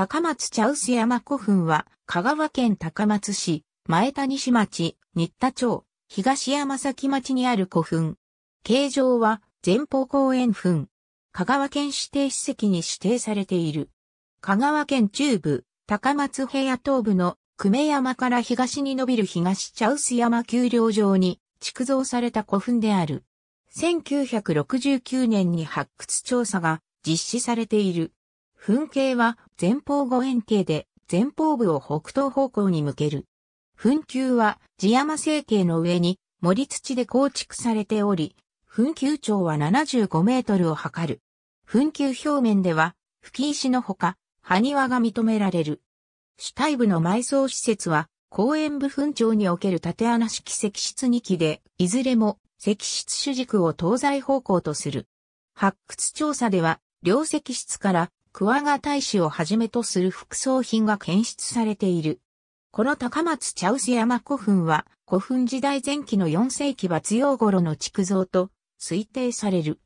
高松茶臼山古墳は、香川県高松市、前谷市町、新田町、東山崎町にある古墳。形状は、前方後円墳。香川県指定史跡に指定されている。香川県中部、高松平野東部の久米山から東に伸びる東茶臼山丘陵上に築造された古墳である。1969年に発掘調査が実施されている。噴景は前方後円形で前方部を北東方向に向ける。噴球は地山成形の上に森土で構築されており、噴球長は75メートルを測る。噴球表面では吹石のほか埴輪が認められる。主体部の埋葬施設は公園部墳長における縦穴式石室2基で、いずれも石室主軸を東西方向とする。発掘調査では、両石室からクワガ大使をはじめとする副葬品が検出されている。この高松茶臼山古墳は古墳時代前期の4世紀末用頃の築造と推定される。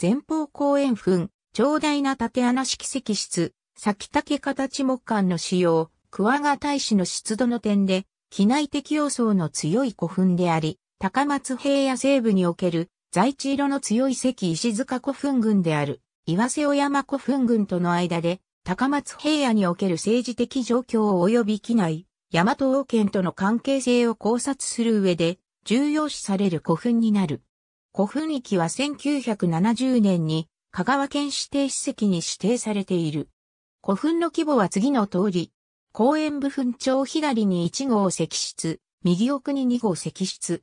前方後円墳、長大な縦穴式石室、先竹形木管の使用、桑賀大使の出土の点で、機内的要素の強い古墳であり、高松平野西部における在地色の強い石石塚古墳群である。岩瀬尾山古墳群との間で、高松平野における政治的状況及び機内、大和王権との関係性を考察する上で、重要視される古墳になる。古墳域は1970年に、香川県指定史跡に指定されている。古墳の規模は次の通り、公園部墳町左に1号石室、右奥に2号石室、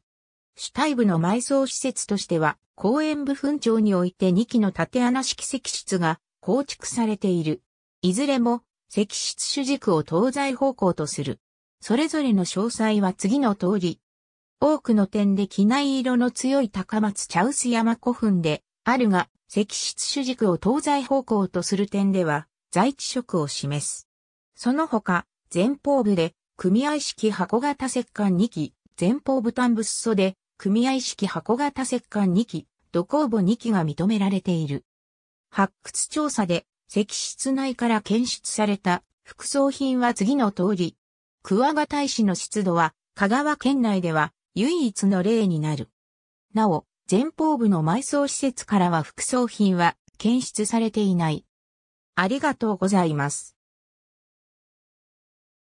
主体部の埋葬施設としては、公園部分町において2基の縦穴式石室が構築されている。いずれも、石室主軸を東西方向とする。それぞれの詳細は次の通り。多くの点で機内色の強い高松茶臼山古墳で、あるが、石室主軸を東西方向とする点では、在地色を示す。その他、前方部で、組合式箱型石棺2基、前方部端物素で、組合式箱型石棺2基、土工墓2基が認められている。発掘調査で石室内から検出された副葬品は次の通り、桑賀大使の湿度は香川県内では唯一の例になる。なお、前方部の埋葬施設からは副葬品は検出されていない。ありがとうございます。